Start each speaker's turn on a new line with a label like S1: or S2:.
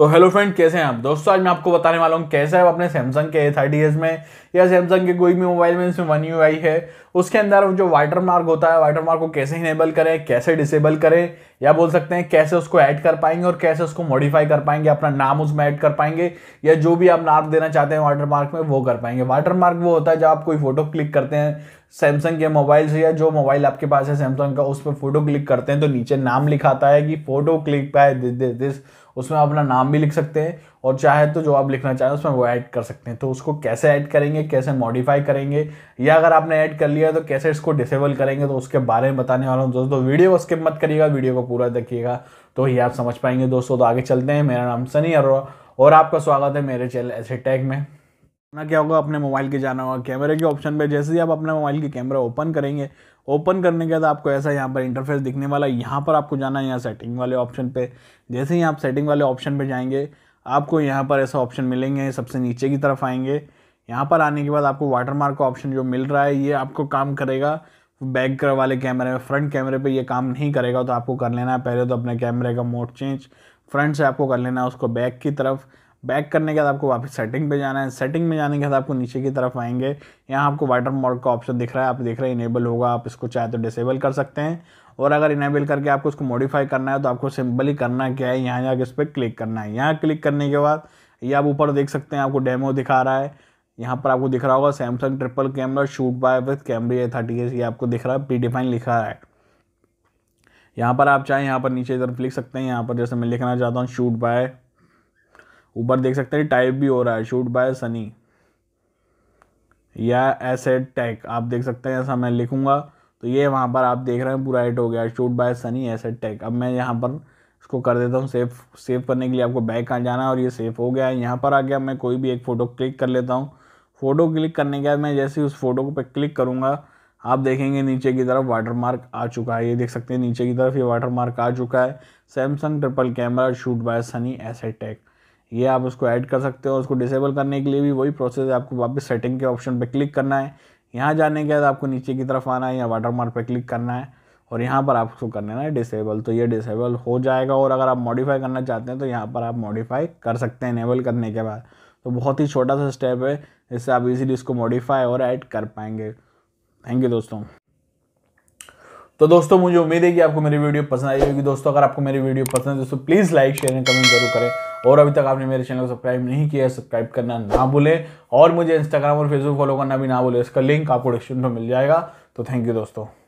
S1: तो hello friend कैसे हैं आप दोस्तों आज मैं आपको बताने वाला हूँ कैसे आप अपने सैमसंग के ए थर्टी एस में या सैमसंग के कोई भी मोबाइल में इसमें वन यू आई है उसके अंदर जो वाटर मार्क होता है वाटर मार्क को कैसे इनेबल करें कैसे डिसेबल करें या बोल सकते हैं कैसे उसको ऐड कर पाएंगे और कैसे उसको मॉडिफाई कर पाएंगे अपना नाम उसमें ऐड कर पाएंगे या जो भी आप नाम देना चाहते हैं वाटर मार्क में वो कर पाएंगे वाटर मार्क वो होता है जब आप कोई फोटो क्लिक करते हैं सैमसंग के मोबाइल से या जो मोबाइल आपके पास है सैमसंग का उस पर फोटो क्लिक करते हैं तो नीचे नाम लिखाता है कि फोटो क्लिक पाए दिस दिस उसमें आप अपना नाम भी लिख सकते हैं और चाहे तो जो आप लिखना चाहें उसमें वो ऐड कर सकते हैं तो उसको कैसे ऐड करेंगे कैसे मॉडिफाई करेंगे या अगर आपने ऐड कर लिया तो कैसे इसको डिसेबल करेंगे तो उसके बारे में बताने वाला हूँ दोस्तों वीडियो को स्किप मत करिएगा वीडियो को पूरा देखिएगा तो ही आप समझ पाएंगे दोस्तों तो आगे चलते हैं मेरा नाम सनी अरोड़ा और आपका स्वागत है मेरे चैनल ऐसे टैग में ना क्या होगा अपने मोबाइल के जाना होगा कैमरे के ऑप्शन पे जैसे ही आप अपने मोबाइल के कैमरा ओपन करेंगे ओपन करने के बाद आपको ऐसा यहाँ पर इंटरफेस दिखने वाला है यहाँ पर आपको जाना है यहाँ सेटिंग वाले ऑप्शन पे जैसे ही आप सेटिंग वाले ऑप्शन पे जाएंगे आपको यहाँ पर ऐसा ऑप्शन मिलेंगे सबसे नीचे की तरफ आएंगे यहाँ पर आने के बाद आपको वाटरमार्क का ऑप्शन जो मिल रहा है ये आपको काम करेगा बैक वाले कैमरे में फ्रंट कैमरे पर यह काम नहीं करेगा तो आपको कर लेना है पहले तो अपने कैमरे का मोड चेंज फ्रंट से आपको कर लेना है उसको बैक की तरफ बैक करने के बाद आपको वापस सेटिंग पे जाना है सेटिंग में जाने के बाद आपको नीचे की तरफ आएंगे यहाँ आपको वाटर मार्क का ऑप्शन दिख रहा है आप देख रहे हैं इनेबल होगा आप इसको चाहे तो डिसेबल कर सकते हैं और अगर इनेबल करके आपको उसको मॉडिफाई करना है तो आपको सिंपली करना क्या है यहाँ जाके इस पर क्लिक करना है यहाँ क्लिक करने के बाद ये आप ऊपर देख सकते हैं आपको डेमो दिखा रहा है यहाँ पर आपको दिख रहा होगा Samsung triple camera shoot by with कैमरे थर्टी एस ये आपको दिख रहा है प्री डिफाइन लिखा है यहाँ पर आप चाहें यहाँ पर नीचे इधर लिख सकते हैं यहाँ पर जैसे मैं लिखना चाहता हूँ शूट बाय ऊपर देख सकते हैं टाइप भी हो रहा है शूट बाय सनी या ऐसे टैग आप देख सकते हैं ऐसा मैं लिखूँगा तो ये वहाँ पर आप देख रहे हैं पूरा एट हो गया शूट बाय सनी ऐसे टैग अब मैं यहाँ पर इसको कर देता हूँ सेफ़ सेव करने के लिए आपको बैक आ जाना है और ये सेफ हो गया है यहाँ पर आ गया मैं कोई भी एक फ़ोटो क्लिक कर लेता हूँ फ़ोटो क्लिक करने के बाद मैं जैसे उस फ़ोटो पर क्लिक करूँगा आप देखेंगे नीचे की तरफ वाटर मार्क आ चुका है ये देख सकते हैं नीचे की तरफ ये वाटर मार्क आ चुका है Samsung triple camera shoot by Sunny asset tag ये आप उसको ऐड कर सकते हो उसको डिसेबल करने के लिए भी वही प्रोसेस है आपको वापस सेटिंग के ऑप्शन पर क्लिक करना है यहाँ जाने के बाद आपको नीचे की तरफ आना है या वाटर मार्क पर क्लिक करना है और यहाँ पर आपको करना है डिसेबल तो ये डिसेबल हो जाएगा और अगर आप मॉडिफाई करना चाहते हैं तो यहाँ पर आप मॉडिफाई कर सकते हैं इनेबल करने के बाद तो बहुत ही छोटा सा स्टेप है इससे आप इजीली इसको मॉडिफाई और ऐड कर पाएंगे थैंक यू दोस्तों तो दोस्तों मुझे उम्मीद है कि आपको मेरी वीडियो पसंद आई होगी दोस्तों अगर आपको मेरी वीडियो पसंद है दोस्तों please like share and comment जरूर करें और अभी तक आपने मेरे चैनल को सब्सक्राइब नहीं किया है सब्सक्राइब करना ना भूलें और मुझे इंस्टाग्राम और फेसबुक फॉलो करना भी ना भूलें इसका लिंक आपको डिस्क्रिप्शन में मिल जाएगा तो थैंक यू दोस्तों